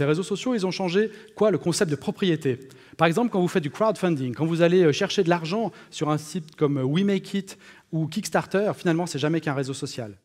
les réseaux sociaux, ils ont changé quoi Le concept de propriété. Par exemple, quand vous faites du crowdfunding, quand vous allez euh, chercher de l'argent sur un site comme euh, We Make It ou Kickstarter, finalement, c'est jamais qu'un réseau social.